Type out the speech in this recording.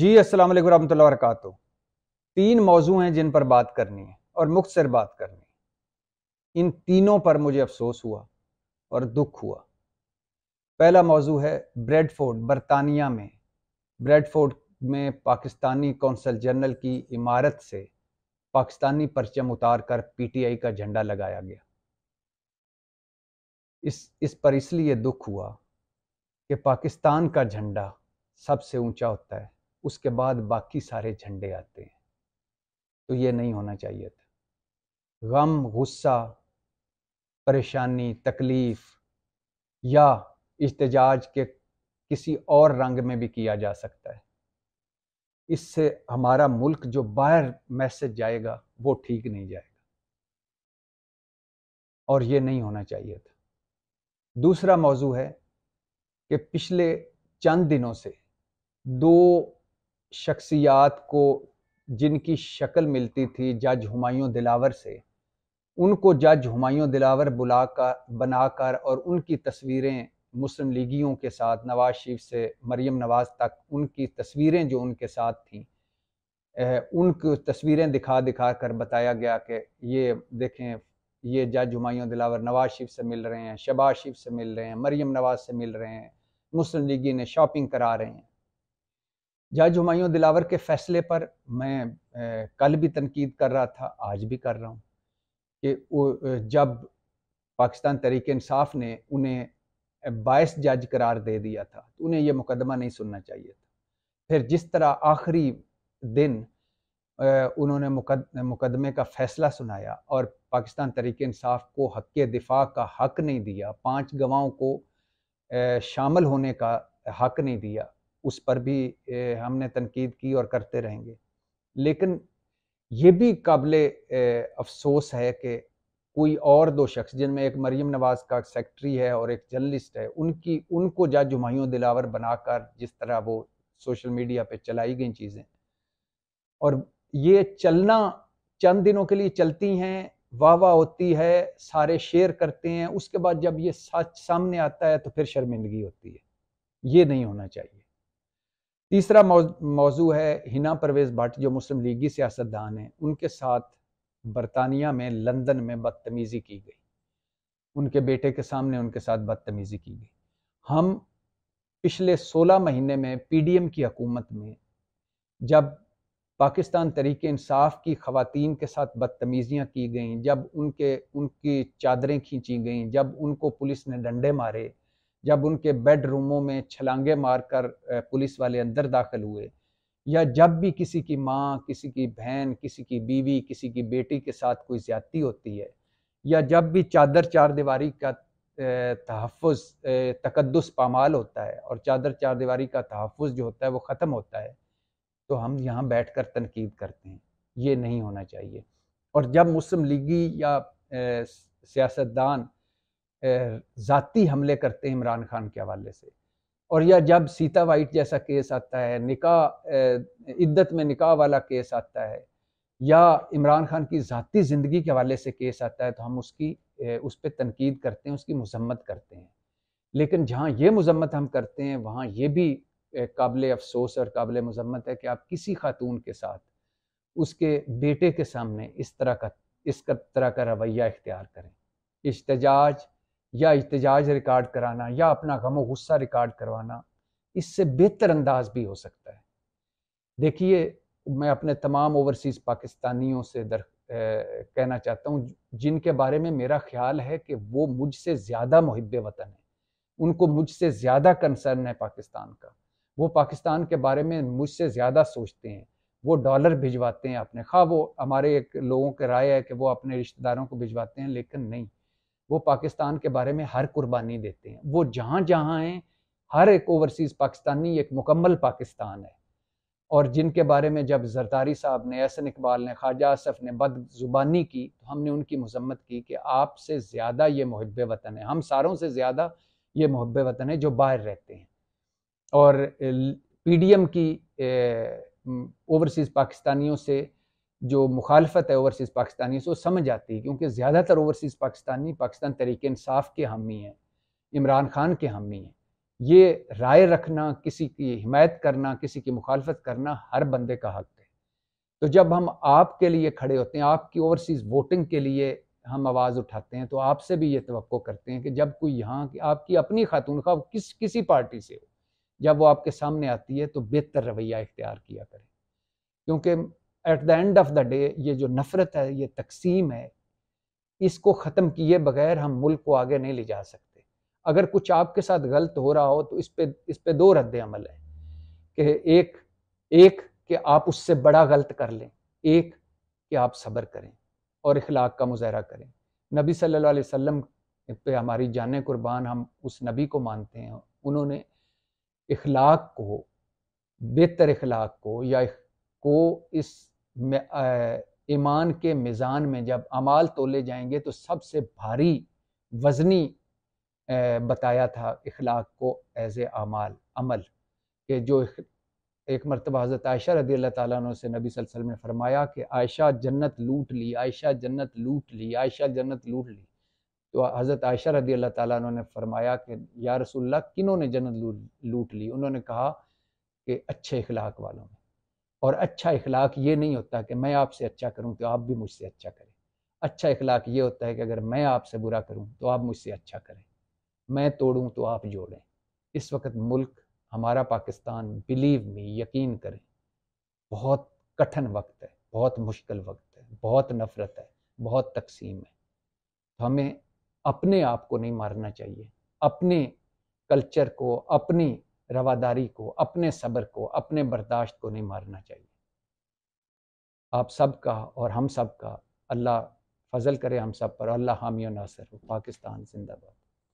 जी अस्सलाम वालेकुम रहमतुल्लाहि तीन मौजू हैं जिन पर बात करनी है और मुख्तर बात करनी है इन तीनों पर मुझे अफसोस हुआ और दुख हुआ पहला मौजू है ब्रेडफोर्ड बरतानिया में ब्रेडफोर्ड में पाकिस्तानी कौंसल जनरल की इमारत से पाकिस्तानी परचम उतार कर पीटीआई का झंडा लगाया गया इस इस पर इसलिए दुख हुआ कि पाकिस्तान का झंडा सबसे ऊंचा होता है उसके बाद बाकी सारे झंडे आते हैं तो ये नहीं होना चाहिए था गम गुस्सा परेशानी तकलीफ या इजतजाज के किसी और रंग में भी किया जा सकता है इससे हमारा मुल्क जो बाहर मैसेज जाएगा वो ठीक नहीं जाएगा और ये नहीं होना चाहिए था दूसरा मौजू है कि पिछले चंद दिनों से दो शख्सियात को जिनकी शक्ल मिलती थी जज हुमायूं दिलावर से उनको जज हुमायूं दिलावर बुलाकर बनाकर और उनकी तस्वीरें मुस्लिम लीगियों के साथ नवाज शरीफ से मरीम नवाज तक उनकी तस्वीरें जो उनके साथ थीं उन तस्वीरें दिखा दिखा कर बताया गया कि ये देखें ये जज हुमायूं दिलावर नवाज शरीफ से मिल रहे हैं शबाज शरीफ से मिल रहे हैं मरीम नवाज से मिल रहे हैं मुस्लिम लीगी ने शॉपिंग करा रहे हैं जज हमायों दिलावर के फैसले पर मैं कल भी तनकीद कर रहा था आज भी कर रहा हूँ कि जब पाकिस्तान तहरीक इंसाफ ने उन्हें बायस जज करार दे दिया था तो उन्हें यह मुकदमा नहीं सुनना चाहिए था फिर जिस तरह आखिरी दिन उन्होंने मुकद, मुकदमे का फैसला सुनाया और पाकिस्तान तहरीक इंसाफ को हक दिफा का हक नहीं दिया पांच गवाहों को शामिल होने का हक नहीं दिया उस पर भी हमने तनकीद की और करते रहेंगे लेकिन ये भी काबिल अफसोस है कि कोई और दो शख्स जिनमें एक मरीम नवाज का सेक्रेटरी है और एक जर्नलिस्ट है उनकी उनको जज हमायूं दिलावर बनाकर जिस तरह वो सोशल मीडिया पे चलाई गई चीज़ें और ये चलना चंद दिनों के लिए चलती हैं वाह वाह होती है सारे शेयर करते हैं उसके बाद जब ये सच सामने आता है तो फिर शर्मिंदगी होती है ये नहीं होना चाहिए तीसरा मौजू है हिना परवेज भट्ट जो मुस्लिम लीगी सियासतदान हैं उनके साथ बरतानिया में लंदन में बदतमीज़ी की गई उनके बेटे के सामने उनके साथ बदतमीज़ी की गई हम पिछले 16 महीने में पीडीएम की हकूमत में जब पाकिस्तान तरीके इंसाफ की खातन के साथ बदतमीज़ियाँ की गईं जब उनके उनकी चादरें खींची गईं जब उनको पुलिस ने डंडे मारे जब उनके बेडरूमों में छलांगे मारकर पुलिस वाले अंदर दाखिल हुए या जब भी किसी की माँ किसी की बहन किसी की बीवी किसी की बेटी के साथ कोई ज्यादती होती है या जब भी चादर चार दीवारी का तहफ़ तकदस पामाल होता है और चादर चार दीवारी का तहफ़ जो होता है वो ख़त्म होता है तो हम यहाँ बैठ कर तनकीद करते हैं ये नहीं होना चाहिए और जब मुस्लिम लीगी या सियासतदान ज़ाती हमले करते हैं इमरान खान के हवाले से और या जब सीता वाइट जैसा केस आता है निकाह इद्दत में निकाह वाला केस आता है या इमरान खान की ज़ाती ज़िंदगी के हवाले से केस आता है तो हम उसकी उस पर तनकीद करते हैं उसकी मजम्मत करते हैं लेकिन जहाँ ये मजम्मत हम करते हैं वहाँ ये भी काबिल अफसोस और काबिल मजम्मत है कि आप किसी खातून के साथ उसके बेटे के सामने इस तरह का इस तरह का रवैया इख्तियार करें इश्तजाज या इतजाज रिकॉर्ड कराना या अपना गम गुस्सा रिकॉर्ड करवाना इससे बेहतर अंदाज भी हो सकता है देखिए मैं अपने तमाम ओवरसीज़ पाकिस्तानियों से दर ए, कहना चाहता हूँ जिनके बारे में मेरा ख्याल है कि वो मुझसे ज़्यादा मुहब वतन है उनको मुझसे ज़्यादा कंसर्न है पाकिस्तान का वो पाकिस्तान के बारे में मुझसे ज़्यादा सोचते हैं वो डॉलर भिजवाते हैं अपने खा हाँ, वो हमारे एक लोगों के राय है कि वो अपने रिश्तेदारों को भिजवाते हैं लेकिन नहीं वो पाकिस्तान के बारे में हर कुर्बानी देते हैं वो जहाँ जहाँ हैं हर एक ओवरसीज़ पाकिस्तानी एक मुकम्मल पाकिस्तान है और जिनके बारे में जब जरदारी साहब ने एसन इकबाल ने ख्वाजा आसफ ने बदजुबानी की तो हमने उनकी मजम्मत की कि आपसे ज़्यादा ये महब वतन है हम सारों से ज़्यादा ये महब वतन है जो बाहर रहते हैं और पी डी एम की ओवरसीज़ पाकिस्तानियों से जो मुखालफत है ओवरसीज़ पाकिस्तानी से वो समझ आती है क्योंकि ज़्यादातर ओवरसीज़ पाकिस्तानी पाकिस्तान तरीके इंसाफ के हामी हैं इमरान खान के हामी हैं ये राय रखना किसी की हिमायत करना किसी की मुखालफत करना हर बंदे का हक है तो जब हम आपके लिए खड़े होते हैं आपकी ओवरसीज़ वोटिंग के लिए हम आवाज़ उठाते हैं तो आपसे भी ये तो करते हैं कि जब कोई यहाँ की आपकी अपनी खातून खा किस किसी पार्टी से हो जब वो आपके सामने आती है तो बेहतर रवैया इख्तियार किया करें क्योंकि at the end of the day ये जो नफ़रत है ये तकसीम है इसको ख़त्म किए बगैर हम मुल्क को आगे नहीं ले जा सकते अगर कुछ आपके साथ गलत हो रहा हो तो इस पर इस पर दो रद्द अमल है कि एक एक कि आप उससे बड़ा गलत कर लें एक कि आप सब्र करें और इखलाक का मुजाहरा करें नबी सल्लल्लाहु अलैहि वसल्लम पे हमारी जान कुर्बान हम उस नबी को मानते हैं उन्होंने इखलाक को बेहतर इखलाक को या को इस ईमान के मिज़ान में जब अमाल तोले जाएंगे तो सबसे भारी वज़नी बताया था इखलाक को एज अमाल अमल कि जो एक मरतबा हज़रत आयशा रदी अल्लाह ताली से नबी वसल्लम ने फरमाया कि आयशा जन्नत लूट ली आयशा जन्नत लूट ली आयशा जन्नत लूट ली तो हज़रत आयशा रदी अल्लाह ताली ने फरमाया कि या रसुल्ला किन्होंने जन्नत लूट ली उन्होंने कहा कि अच्छे इखलाक वालों ने और अच्छा इखलाक ये नहीं होता कि मैं आपसे अच्छा करूँ तो आप भी मुझसे अच्छा करें अच्छा इखलाक ये होता है कि अगर मैं आपसे बुरा करूँ तो आप मुझसे अच्छा करें मैं तोड़ूँ तो आप जोड़ें इस वक्त मुल्क हमारा पाकिस्तान बिलीव में यकीन करें बहुत कठिन वक्त है बहुत मुश्किल वक्त है बहुत नफ़रत है बहुत तकसीम है तो हमें अपने आप को नहीं मारना चाहिए अपने कल्चर को अपनी रवादारी को अपने सब्र को अपने बर्दाश्त को नहीं मारना चाहिए आप सब का और हम सब का अल्लाह फजल करे हम सब पर अल्लाह हामी नासर हो पाकिस्तान जिंदाबाद